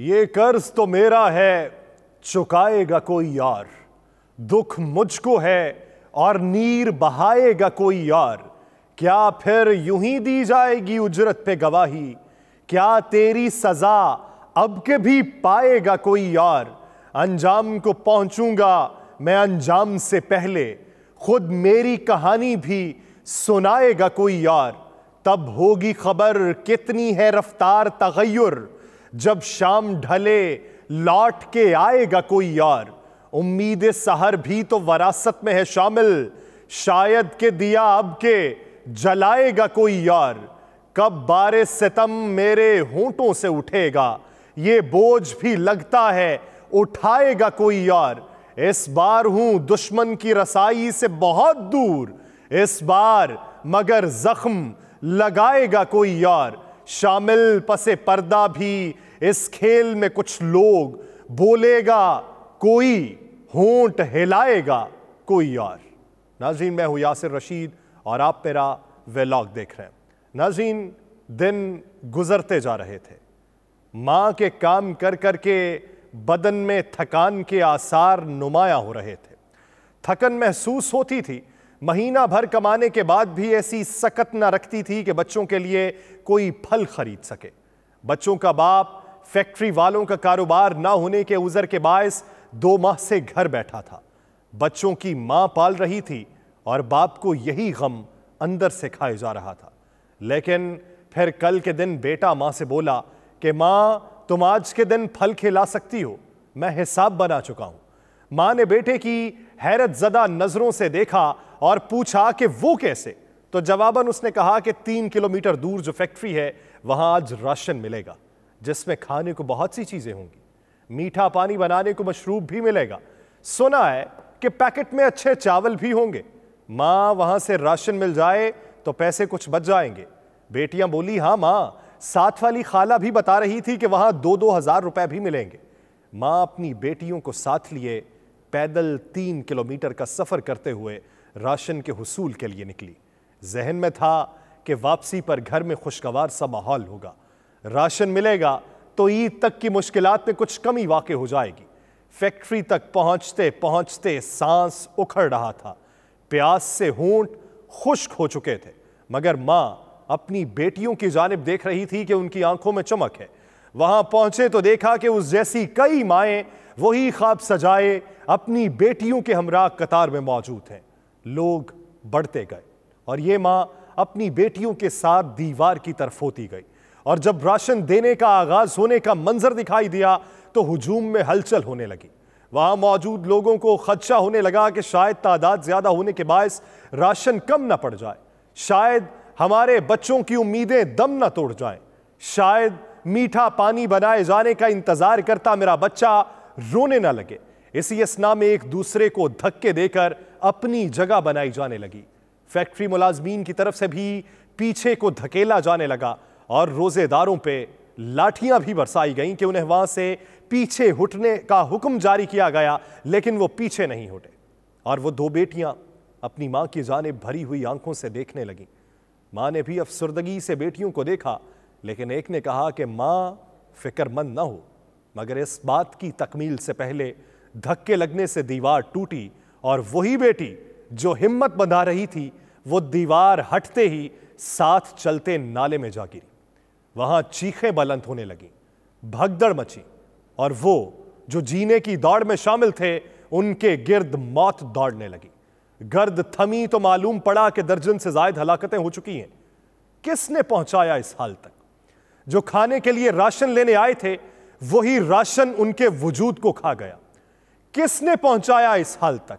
ये कर्ज तो मेरा है चुकाएगा कोई यार दुख मुझको है और नीर बहाएगा कोई यार क्या फिर यूं ही दी जाएगी उजरत पे गवाही क्या तेरी सजा अब के भी पाएगा कोई यार अंजाम को पहुंचूंगा मैं अंजाम से पहले खुद मेरी कहानी भी सुनाएगा कोई यार तब होगी खबर कितनी है रफ्तार तगैर जब शाम ढले लौट के आएगा कोई यार उम्मीद सहर भी तो वरासत में है शामिल शायद के दिया अब के जलाएगा कोई यार कब बारे सितम मेरे होंठों से उठेगा ये बोझ भी लगता है उठाएगा कोई यार इस बार हूं दुश्मन की रसाई से बहुत दूर इस बार मगर जख्म लगाएगा कोई यार शामिल पसे पर्दा भी इस खेल में कुछ लोग बोलेगा कोई होंट हिलाएगा कोई और नाजीन मैं हूं यासिर रशीद और आप मेरा वेलॉग देख रहे हैं नाजीन दिन गुजरते जा रहे थे मां के काम कर कर के बदन में थकान के आसार नुमाया हो रहे थे थकन महसूस होती थी महीना भर कमाने के बाद भी ऐसी सकत ना रखती थी कि बच्चों के लिए कोई फल खरीद सके बच्चों का बाप फैक्ट्री वालों का कारोबार ना होने के उजर के बायस दो माह से घर बैठा था बच्चों की मां पाल रही थी और बाप को यही गम अंदर से खाए जा रहा था लेकिन फिर कल के दिन बेटा मां से बोला कि मां तुम आज के दिन फल खिला सकती हो मैं हिसाब बना चुका हूं मां ने बेटे की हैरत जदा नजरों से देखा और पूछा कि वो कैसे तो जवाबन उसने कहा कि तीन किलोमीटर दूर जो फैक्ट्री है वहां आज राशन मिलेगा जिसमें खाने को बहुत सी चीज़ें होंगी मीठा पानी बनाने को मशरूब भी मिलेगा सुना है कि पैकेट में अच्छे चावल भी होंगे माँ वहां से राशन मिल जाए तो पैसे कुछ बच जाएंगे बेटियां बोली हाँ माँ साथ वाली खाला भी बता रही थी कि वहां दो दो हज़ार रुपए भी मिलेंगे माँ अपनी बेटियों को साथ लिए पैदल तीन किलोमीटर का सफ़र करते हुए राशन के हसूल के लिए निकली जहन में था कि वापसी पर घर में खुशगवार सा माहौल होगा राशन मिलेगा तो ईद तक की मुश्किलात में कुछ कमी वाकई हो जाएगी फैक्ट्री तक पहुंचते पहुंचते सांस उखड़ रहा था प्यास से होंठ खुश्क हो चुके थे मगर माँ अपनी बेटियों की जानब देख रही थी कि उनकी आंखों में चमक है वहां पहुंचे तो देखा कि उस जैसी कई माए वही ख्वाब सजाए अपनी बेटियों के हमरा कतार में मौजूद हैं लोग बढ़ते गए और ये माँ अपनी बेटियों के साथ दीवार की तरफ होती गई और जब राशन देने का आगाज होने का मंजर दिखाई दिया तो हजूम में हलचल होने लगी वहां मौजूद लोगों को खदशा होने लगा कि शायद तादाद ज्यादा होने के बायस राशन कम ना पड़ जाए शायद हमारे बच्चों की उम्मीदें दम ना तोड़ जाए शायद मीठा पानी बनाए जाने का इंतजार करता मेरा बच्चा रोने ना लगे इसी असना में एक दूसरे को धक्के देकर अपनी जगह बनाई जाने लगी फैक्ट्री मुलाजमीन की तरफ से भी पीछे को धकेला जाने लगा और रोजेदारों पे लाठियां भी बरसाई गईं कि उन्हें वहां से पीछे हुटने का हुक्म जारी किया गया लेकिन वो पीछे नहीं हुटे और वो दो बेटियां अपनी माँ की जाने भरी हुई आंखों से देखने लगीं माँ ने भी अफसरदगी से बेटियों को देखा लेकिन एक ने कहा कि माँ फिक्रमंद ना हो मगर इस बात की तकमील से पहले धक्के लगने से दीवार टूटी और वही बेटी जो हिम्मत बंधा रही थी वो दीवार हटते ही साथ चलते नाले में जा गिरी वहां चीखें बुलंद होने लगी भगदड़ मची और वो जो जीने की दौड़ में शामिल थे उनके गिर्द मौत दौड़ने लगी गर्द थमी तो मालूम पड़ा कि दर्जन से जायद हलाकतें हो चुकी हैं किसने पहुंचाया इस हाल तक जो खाने के लिए राशन लेने आए थे वही राशन उनके वजूद को खा गया किसने पहुंचाया इस हाल तक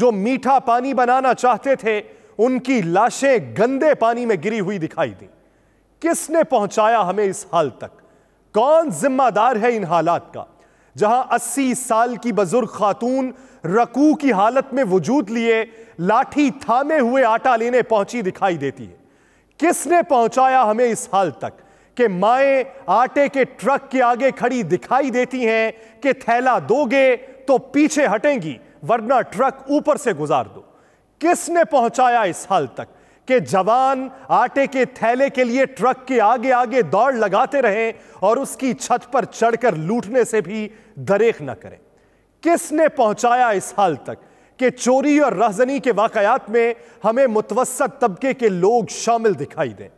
जो मीठा पानी बनाना चाहते थे उनकी लाशें गंदे पानी में गिरी हुई दिखाई दी किसने पहुंचाया हमें इस हाल तक कौन जिम्मेदार है इन हालात का जहां 80 साल की बुजुर्ग खातून रकू की हालत में वजूद लिए लाठी थामे हुए आटा लेने पहुंची दिखाई देती है किसने पहुंचाया हमें इस हाल तक कि माए आटे के ट्रक के आगे खड़ी दिखाई देती हैं कि थैला दोगे तो पीछे हटेंगी वरना ट्रक ऊपर से गुजार दो किसने पहुंचाया इस हाल तक कि जवान आटे के थैले के लिए ट्रक के आगे आगे दौड़ लगाते रहें और उसकी छत पर चढ़कर लूटने से भी दरेख न करें किसने पहुंचाया इस हाल तक कि चोरी और रहजनी के वाकयात में हमें मुतवसत तबके के लोग शामिल दिखाई दें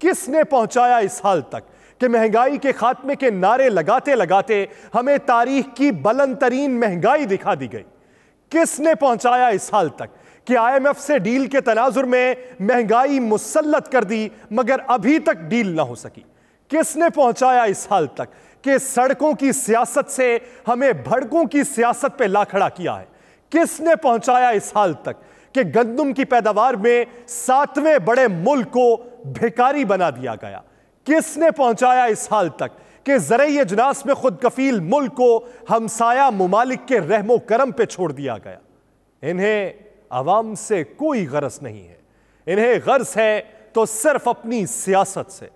किसने पहुंचाया इस हाल तक कि महंगाई के खात्मे के नारे लगाते लगाते हमें तारीख की बलंद तरीन महंगाई दिखा दी गई किसने पहुंचाया इस हाल तक कि आईएमएफ से डील के तनाजुर में महंगाई मुसलत कर दी मगर अभी तक डील ना हो सकी किसने पहुंचाया इस हाल तक कि सड़कों की सियासत से हमें भड़कों की सियासत पे ला खड़ा किया है किसने पहुंचाया इस हाल तक कि गंदम की पैदावार में सातवें बड़े मुल्क को भिकारी बना दिया गया किसने पहुंचाया इस हाल तक कि जरिए अजनास में खुद कफील मुल्क को हमसाया ममालिक के रहमो करम पे छोड़ दिया गया इन्हें आवाम से कोई गर्ज नहीं है इन्हें गर्ज है तो सिर्फ अपनी सियासत से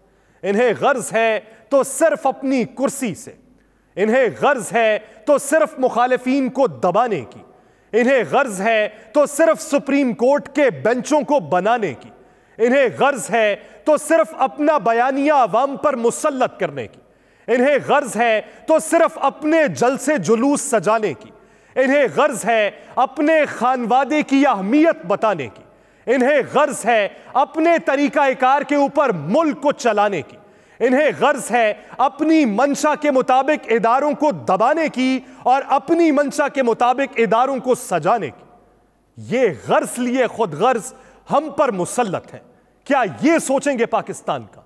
इन्हें गर्ज है तो सिर्फ अपनी कुर्सी से इन्हें गर्ज है तो सिर्फ मुखालफी को दबाने की इन्हें गर्ज है तो सिर्फ सुप्रीम कोर्ट के बेंचों को बनाने की इन्हें गर्ज है तो सिर्फ अपना बयानिया आवाम पर मुसलत करने की इन्हें गर्ज है तो सिर्फ अपने जल से जुलूस सजाने की इन्हें गर्ज है अपने खानवादे की अहमियत बताने की इन्हें गर्ज है अपने तरीक़ाकार के ऊपर मुल्क को चलाने की इन्हें गर्ज है अपनी मंशा के मुताबिक इदारों को दबाने की और अपनी मंशा के मुताबिक इदारों को सजाने की ये गर्ज लिए खुद गर्ज हम पर मुसलत है क्या ये सोचेंगे पाकिस्तान का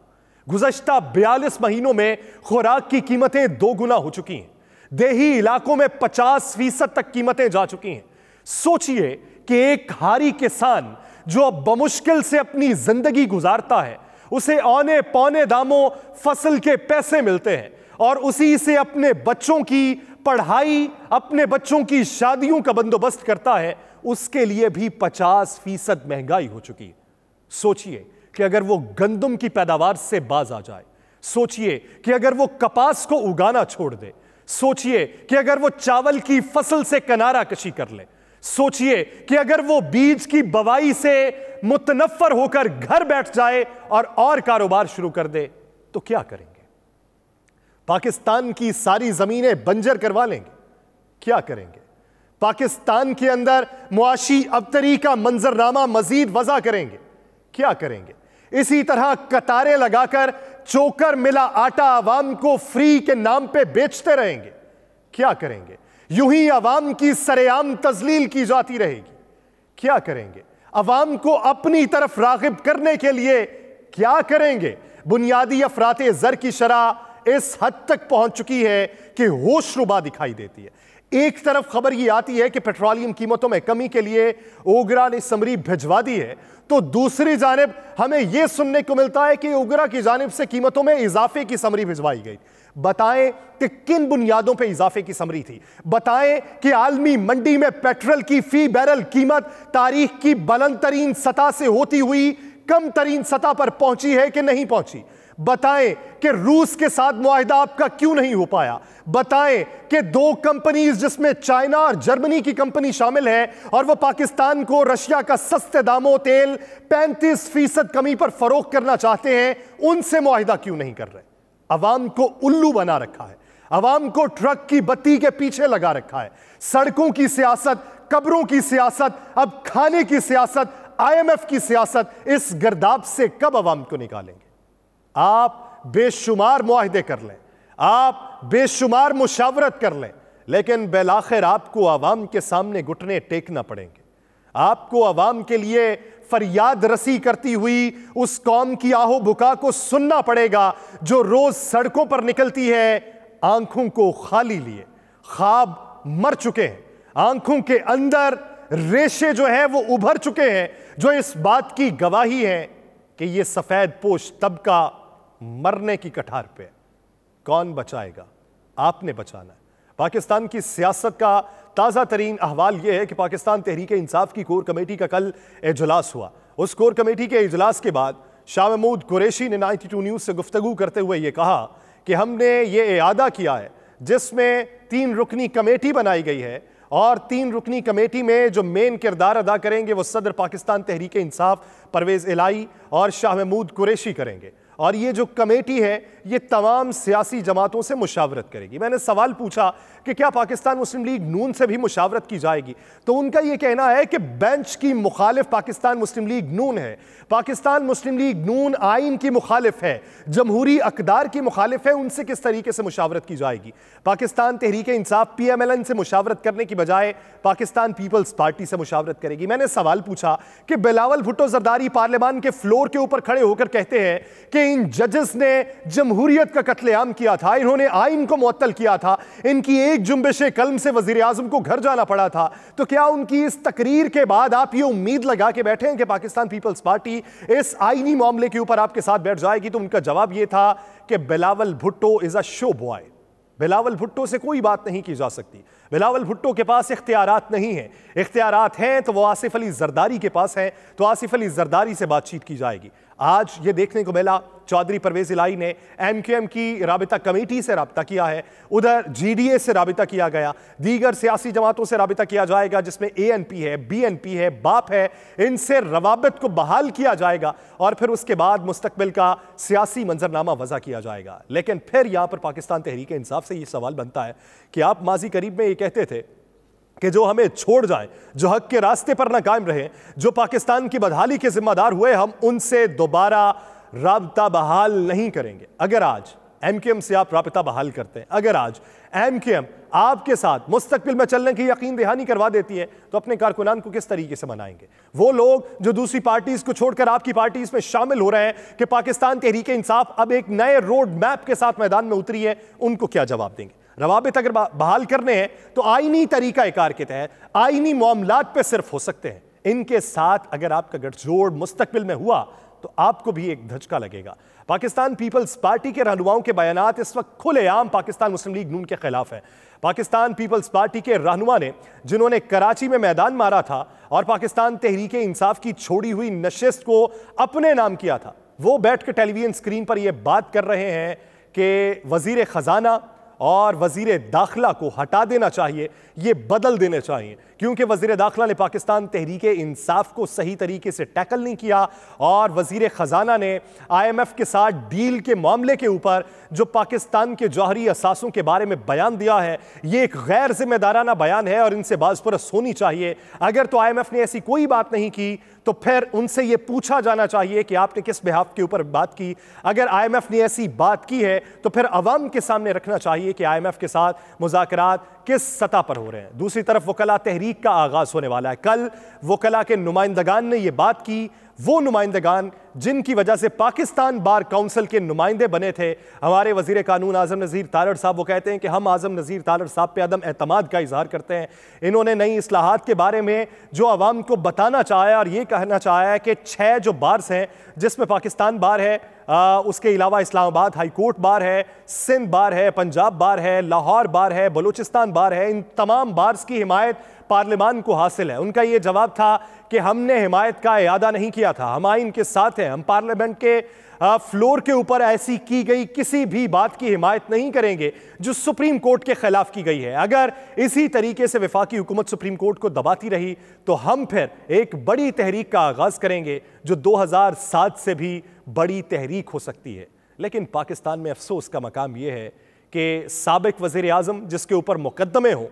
गुजशत बयालीस महीनों में खुराक की कीमतें दो गुना हो चुकी हैं देही इलाकों में 50 फीसद तक कीमतें जा चुकी हैं सोचिए कि एक हारी किसान जो अब बमुश्किल से अपनी जिंदगी गुजारता है उसे औने पौने दामों फसल के पैसे मिलते हैं और उसी से अपने बच्चों की पढ़ाई अपने बच्चों की शादियों का बंदोबस्त करता है उसके लिए भी 50 फीसद महंगाई हो चुकी है सोचिए कि अगर वो गंदम की पैदावार से बाज आ जाए सोचिए कि अगर वो कपास को उगाना छोड़ दे सोचिए कि अगर वो चावल की फसल से कनारा कशी कर ले सोचिए कि अगर वो बीज की बवाई से मुतनफर होकर घर बैठ जाए और और कारोबार शुरू कर दे तो क्या करेंगे पाकिस्तान की सारी जमीनें बंजर करवा लेंगे क्या करेंगे पाकिस्तान के अंदर मुआशी अबतरी का मंजरनामा मजीद वजह करेंगे क्या करेंगे इसी तरह कतारें लगाकर चोकर मिला आटा आवाम को फ्री के नाम पे बेचते रहेंगे क्या करेंगे यूं ही आवाम की सरेआम तजलील की जाती रहेगी क्या करेंगे अवाम को अपनी तरफ रागिब करने के लिए क्या करेंगे बुनियादी अफराते जर की शराह इस हद तक पहुंच चुकी है कि होशरुबा दिखाई देती है एक तरफ खबर ये आती है कि पेट्रोलियम कीमतों में कमी के लिए ओगरा ने समरी भिजवा दी है तो दूसरी जानब हमें यह सुनने को मिलता है कि ओगरा की जानब से कीमतों में इजाफे की समरी भिजवाई गई बताएं कि किन बुनियादों पर इजाफे की समरी थी बताएं कि आलमी मंडी में पेट्रोल की फी बैरल कीमत तारीख की बलंद तरीन सतह से होती हुई कम तरीन सतह पर पहुंची है कि नहीं पहुंची बताएं कि रूस के साथ मुआहदा आपका क्यों नहीं हो पाया बताएं कि दो कंपनीज जिसमें चाइना और जर्मनी की कंपनी शामिल है और वो पाकिस्तान को रशिया का सस्ते दामों तेल 35 फीसद कमी पर फरोख करना चाहते हैं उनसे मुआहदा क्यों नहीं कर रहे अवाम को उल्लू बना रखा है अवाम को ट्रक की बत्ती के पीछे लगा रखा है सड़कों की सियासत कब्रों की सियासत अब खाने की सियासत आईएमएफ की सियासत इस गर्दाब से कब अवाम को निकालेंगे आप बेशुमार माहदे कर लें आप बेशुमार मुशावरत कर लें लेकिन बेलाखिर आपको आवाम के सामने घुटने टेकना पड़ेंगे आपको आवाम के लिए फरियाद रसी करती हुई उस कौम की आहो बुका को सुनना पड़ेगा जो रोज सड़कों पर निकलती है आंखों को खाली लिए ख्वाब मर चुके हैं आंखों के अंदर रेशे जो हैं वो उभर चुके हैं जो इस बात की गवाही है कि ये सफ़ेद पोश तबका मरने की कठार पे कौन बचाएगा आपने बचाना है पाकिस्तान की सियासत का ताज़ा तरीन अहवाल यह है कि पाकिस्तान तहरीक इंसाफ की कोर कमेटी का कल इजलास हुआ उस कोर कमेटी के इजलास के बाद शाह महमूद कुरेशी ने 92 न्यूज़ से गुफ्तु करते हुए यह कहा कि हमने ये अदा किया है जिसमें तीन रुकनी कमेटी बनाई गई है और तीन रुकनी कमेटी में जो मेन किरदार अदा करेंगे वो सदर पाकिस्तान तहरीक इंसाफ परवेज़ इलाई और शाह महमूद कुरेशी करेंगे और ये जो कमेटी है ये तमाम सियासी जमातों से मुशावरत करेगी मैंने सवाल पूछा कि क्या पाकिस्तान मुस्लिम लीग नून से भी मुशावरत की जाएगी तो उनका ये कहना है कि बेंच की मुखालिफ पाकिस्तान मुस्लिम लीग नून है पाकिस्तान मुस्लिम लीग नून आइन की मुखालिफ है जमहूरी अकदार की मुखालिफ है उनसे किस तरीके से मुशावरत की जाएगी Pakistan Tehreek Insaf P M L N से मुशावरत करने की बजाय पाकिस्तान पीपल्स पार्टी से मुशावरत करेगी मैंने सवाल पूछा कि बिलावल भुट्टो जरदारी पार्लियामान के फ्लोर के ऊपर खड़े होकर कहते हैं कि तीन जजेस ने जमहूरियत का कत्लेआम किया था इन्होंने आइन को मअतल किया था इनकी एक जुम्बिश कलम से वजीर आजम को घर जाना पड़ा था तो क्या उनकी इस तकरीर के बाद आप ये उम्मीद लगा के बैठे हैं कि पाकिस्तान पीपल्स पार्टी इस आइनी मामले के ऊपर आपके साथ बैठ जाएगी तो उनका जवाब यह था कि Bilawal Bhutto is a show boy Bilawal Bhutto से कोई बात नहीं की जा सकती बिलावल भुट्टो के पास इख्तियारात नहीं है इख्तियारात हैं तो वो आसिफ अली जरदारी के पास हैं तो आसिफ अली जरदारी से बातचीत की जाएगी आज ये देखने को मिला चौधरी परवेज इलाई ने एमकेएम की रबता कमेटी से रबता किया है उधर जीडीए से रबता किया गया दीगर सियासी जमातों से रबता किया जाएगा जिसमें एएनपी है बीएनपी है बाप है इनसे रवाबत को बहाल किया जाएगा और फिर उसके बाद मुस्तकबिल का सियासी मंजरनामा वजह किया जाएगा लेकिन फिर यहाँ पर पाकिस्तान तहरीक इंसाफ से ये सवाल बनता है कि आप माजी करीब में ये कहते थे कि जो हमें छोड़ जाएं, जो हक के रास्ते पर ना कायम रहें जो पाकिस्तान की बदहाली के जिम्मेदार हुए हम उनसे दोबारा रबता बहाल नहीं करेंगे अगर आज एम के एम से आप रबता बहाल करते हैं अगर आज एम के एम आपके साथ मुस्तबिल में चलने की यकीन दहानी करवा देती है तो अपने कारकुनान को किस तरीके से मनाएंगे वो लोग जो दूसरी पार्टीज को छोड़कर आपकी पार्टीज में शामिल हो रहे हैं कि पाकिस्तान तहरीक इंसाफ अब एक नए रोड मैप के साथ मैदान में उतरी है उनको क्या जवाब देंगे रवाबित अगर बहाल करने हैं तो आइनी तरीक़ाकार के तहत आइनी मामला पर सिर्फ हो सकते हैं इनके साथ अगर आपका गठजोड़ मुस्तबिल में हुआ तो आपको भी एक धचका लगेगा पाकिस्तान पीपल्स पार्टी के रहनुमाओं के बयान इस वक्त खुलेआम पाकिस्तान मुस्लिम लीग नून के खिलाफ है पाकिस्तान पीपल्स पार्टी के रहनुमा ने जिन्होंने कराची में मैदान मारा था और पाकिस्तान तहरीक इंसाफ की छोड़ी हुई नशस्त को अपने नाम किया था वो बैठ कर टेलीविजन स्क्रीन पर यह बात कर रहे हैं कि वजीर ख़जाना और वजीर दाखिला को हटा देना चाहिए ये बदल देने चाहिए क्योंकि वजीर दाखिला ने पाकिस्तान तहरीक इंसाफ को सही तरीके से टैकल नहीं किया और वजीर ख़जाना ने आईएमएफ के साथ डील के मामले के ऊपर जो पाकिस्तान के जौहरी असासों के बारे में बयान दिया है ये एक गैर जिम्मेदाराना बयान है और इनसे बाजपुरस होनी चाहिए अगर तो आई ने ऐसी कोई बात नहीं की तो फिर उनसे ये पूछा जाना चाहिए कि आपने किस बिहाफ के ऊपर बात की अगर आईएमएफ ने ऐसी बात की है तो फिर अवाम के सामने रखना चाहिए कि आईएमएफ के साथ मुजाकरात किस सतह पर हो रहे हैं दूसरी तरफ वकला तहरीक का आगाज होने वाला है कल वकला के नुमाइंदगान ने यह बात की वो नुमाइंदगान जिनकी वजह से पाकिस्तान बार काउंसिल के नुमाइंदे बने थे हमारे वजीर कानून आजम नज़ीर तारड़ साहब वो कहते हैं कि हम आजम नज़ीर तारड़ साहब पे अदम अहतमाद का इजहार करते हैं इन्होंने नई असलाहत के बारे में जो आवाम को बताना चाहा और ये कहना चाहा है कि छः जो बार्स हैं जिसमें पाकिस्तान बार है उसके अलावा इस्लामाबाद हाईकोर्ट बार है सिंध बार है पंजाब बार है लाहौर बार है बलूचिस्तान बार है इन तमाम बार्स की हिमायत पार्लियामान को हासिल है उनका ये जवाब था कि हमने हिमायत का अदा नहीं किया था हम आइन के साथ हैं हम पार्लियामेंट के फ्लोर के ऊपर ऐसी की गई किसी भी बात की हिमायत नहीं करेंगे जो सुप्रीम कोर्ट के खिलाफ की गई है अगर इसी तरीके से विफाकी हुकूमत सुप्रीम कोर्ट को दबाती रही तो हम फिर एक बड़ी तहरीक का आगाज करेंगे जो 2007 से भी बड़ी तहरीक हो सकती है लेकिन पाकिस्तान में अफसोस का मकाम यह है कि सबक वजीर अजम जिसके ऊपर मुकदमे हों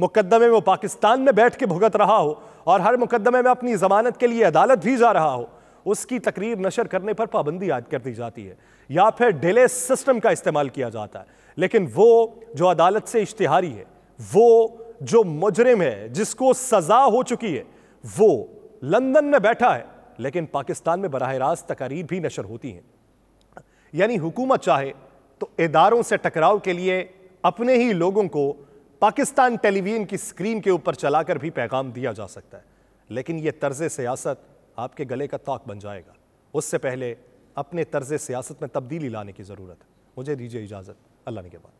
मुकदमे में वो पाकिस्तान में बैठ के भुगत रहा हो और हर मुकदमे में अपनी जमानत के लिए अदालत भी जा रहा हो उसकी तकरीर नशर करने पर पाबंदी याद कर दी जाती है या फिर डिले सिस्टम का इस्तेमाल किया जाता है लेकिन वो जो अदालत से इश्तहारी है वो जो मुजरिम है जिसको सजा हो चुकी है वो लंदन में बैठा है लेकिन पाकिस्तान में बरह रास्त तकारीर भी नशर होती हैं यानी हुकूमत चाहे तो इदारों से टकराव के लिए अपने ही लोगों को पाकिस्तान टेलीविजन की स्क्रीन के ऊपर चलाकर भी पैगाम दिया जा सकता है लेकिन यह तर्ज सियासत आपके गले का ताक बन जाएगा उससे पहले अपने तर्ज सियासत में तब्दीली लाने की ज़रूरत है मुझे दीजिए इजाज़त अल्लाह ने के बाद